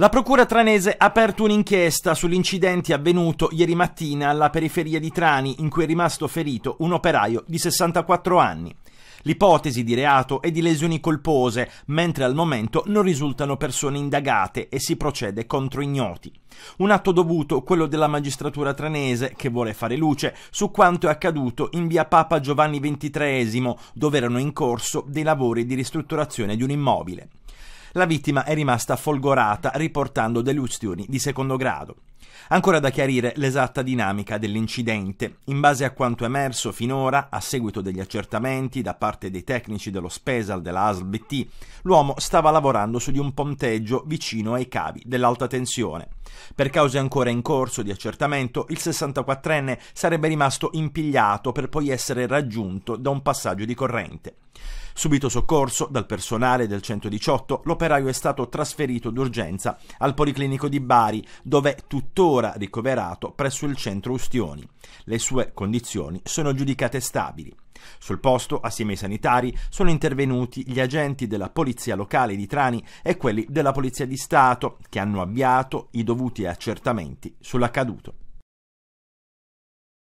La procura tranese ha aperto un'inchiesta sull'incidente avvenuto ieri mattina alla periferia di Trani in cui è rimasto ferito un operaio di 64 anni. L'ipotesi di reato è di lesioni colpose, mentre al momento non risultano persone indagate e si procede contro ignoti. Un atto dovuto, quello della magistratura tranese, che vuole fare luce su quanto è accaduto in via Papa Giovanni XXIII, dove erano in corso dei lavori di ristrutturazione di un immobile. La vittima è rimasta folgorata riportando delle ustioni di secondo grado. Ancora da chiarire l'esatta dinamica dell'incidente. In base a quanto emerso finora, a seguito degli accertamenti da parte dei tecnici dello Spesal della ASL BT, l'uomo stava lavorando su di un ponteggio vicino ai cavi dell'alta tensione. Per cause ancora in corso di accertamento, il 64enne sarebbe rimasto impigliato per poi essere raggiunto da un passaggio di corrente. Subito soccorso dal personale del 118, l'operaio è stato trasferito d'urgenza al Policlinico di Bari, dove è tuttora ricoverato presso il centro Ustioni. Le sue condizioni sono giudicate stabili. Sul posto, assieme ai sanitari, sono intervenuti gli agenti della polizia locale di Trani e quelli della polizia di Stato, che hanno avviato i dovuti accertamenti sull'accaduto.